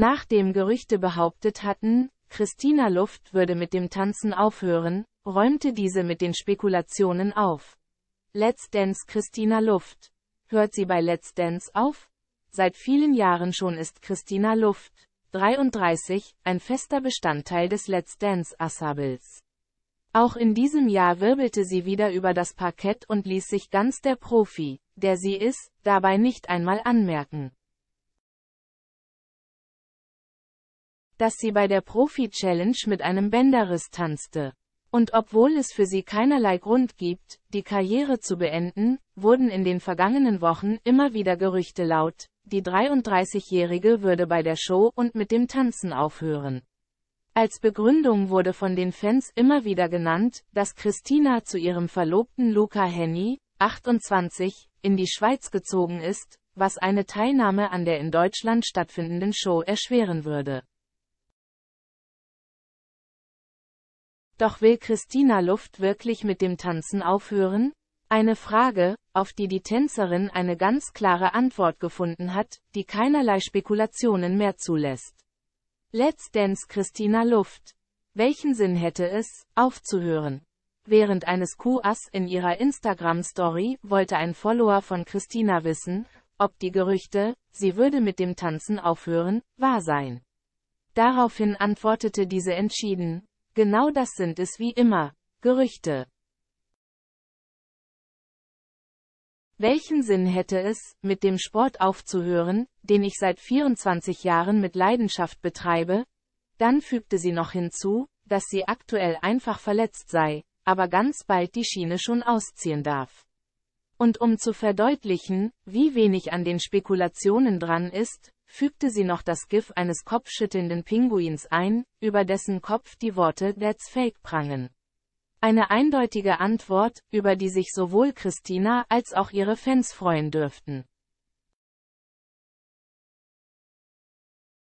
Nachdem Gerüchte behauptet hatten, Christina Luft würde mit dem Tanzen aufhören, räumte diese mit den Spekulationen auf. Let's Dance Christina Luft. Hört sie bei Let's Dance auf? Seit vielen Jahren schon ist Christina Luft, 33, ein fester Bestandteil des Let's Dance Assables. Auch in diesem Jahr wirbelte sie wieder über das Parkett und ließ sich ganz der Profi, der sie ist, dabei nicht einmal anmerken. dass sie bei der Profi-Challenge mit einem Bänderriss tanzte. Und obwohl es für sie keinerlei Grund gibt, die Karriere zu beenden, wurden in den vergangenen Wochen immer wieder Gerüchte laut, die 33-Jährige würde bei der Show und mit dem Tanzen aufhören. Als Begründung wurde von den Fans immer wieder genannt, dass Christina zu ihrem Verlobten Luca Henny, 28, in die Schweiz gezogen ist, was eine Teilnahme an der in Deutschland stattfindenden Show erschweren würde. Doch will Christina Luft wirklich mit dem Tanzen aufhören? Eine Frage, auf die die Tänzerin eine ganz klare Antwort gefunden hat, die keinerlei Spekulationen mehr zulässt. Let's Dance Christina Luft. Welchen Sinn hätte es, aufzuhören? Während eines QAs in ihrer Instagram-Story wollte ein Follower von Christina wissen, ob die Gerüchte, sie würde mit dem Tanzen aufhören, wahr seien. Daraufhin antwortete diese entschieden, Genau das sind es wie immer. Gerüchte. Welchen Sinn hätte es, mit dem Sport aufzuhören, den ich seit 24 Jahren mit Leidenschaft betreibe? Dann fügte sie noch hinzu, dass sie aktuell einfach verletzt sei, aber ganz bald die Schiene schon ausziehen darf. Und um zu verdeutlichen, wie wenig an den Spekulationen dran ist, fügte sie noch das Gif eines kopfschüttelnden Pinguins ein, über dessen Kopf die Worte That's Fake prangen. Eine eindeutige Antwort, über die sich sowohl Christina als auch ihre Fans freuen dürften.